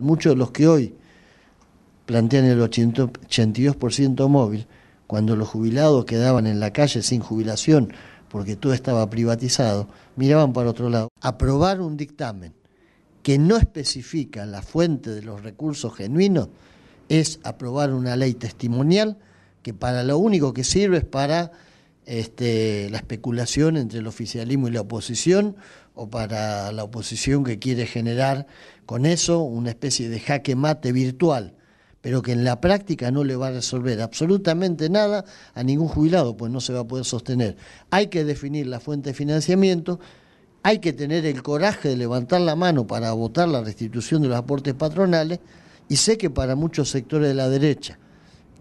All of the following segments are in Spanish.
Muchos de los que hoy plantean el 82% móvil, cuando los jubilados quedaban en la calle sin jubilación porque todo estaba privatizado, miraban para otro lado. Aprobar un dictamen que no especifica la fuente de los recursos genuinos es aprobar una ley testimonial que para lo único que sirve es para este, la especulación entre el oficialismo y la oposición, o para la oposición que quiere generar con eso una especie de jaque mate virtual, pero que en la práctica no le va a resolver absolutamente nada a ningún jubilado, pues no se va a poder sostener. Hay que definir la fuente de financiamiento, hay que tener el coraje de levantar la mano para votar la restitución de los aportes patronales, y sé que para muchos sectores de la derecha,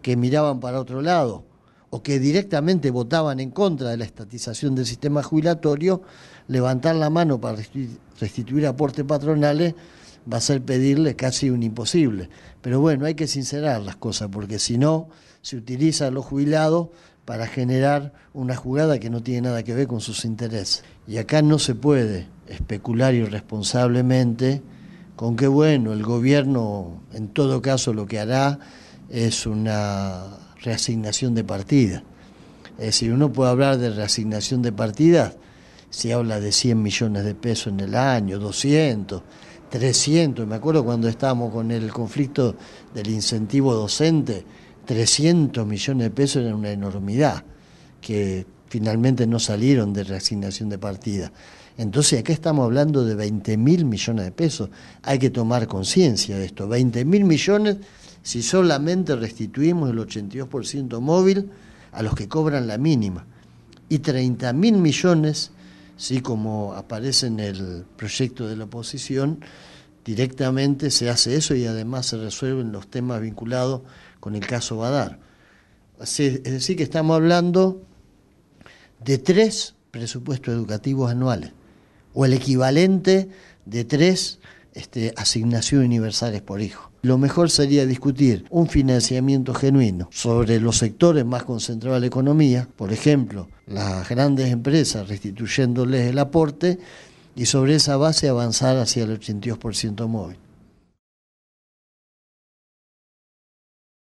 que miraban para otro lado, o que directamente votaban en contra de la estatización del sistema jubilatorio, levantar la mano para restituir aportes patronales va a ser pedirle casi un imposible. Pero bueno, hay que sincerar las cosas, porque si no, se utiliza a los jubilados para generar una jugada que no tiene nada que ver con sus intereses. Y acá no se puede especular irresponsablemente con que, bueno, el gobierno en todo caso lo que hará es una reasignación de partida, Es decir, uno puede hablar de reasignación de partida si habla de 100 millones de pesos en el año, 200, 300. Me acuerdo cuando estábamos con el conflicto del incentivo docente, 300 millones de pesos era una enormidad, que finalmente no salieron de reasignación de partida, Entonces acá estamos hablando de 20 mil millones de pesos. Hay que tomar conciencia de esto. 20 mil millones si solamente restituimos el 82% móvil a los que cobran la mínima. Y 30 mil millones, como aparece en el proyecto de la oposición, directamente se hace eso y además se resuelven los temas vinculados con el caso Badar. Es decir, que estamos hablando de tres presupuestos educativos anuales, o el equivalente de tres este, asignación universales por hijo. Lo mejor sería discutir un financiamiento genuino sobre los sectores más concentrados de la economía, por ejemplo, las grandes empresas restituyéndoles el aporte y sobre esa base avanzar hacia el 82% móvil.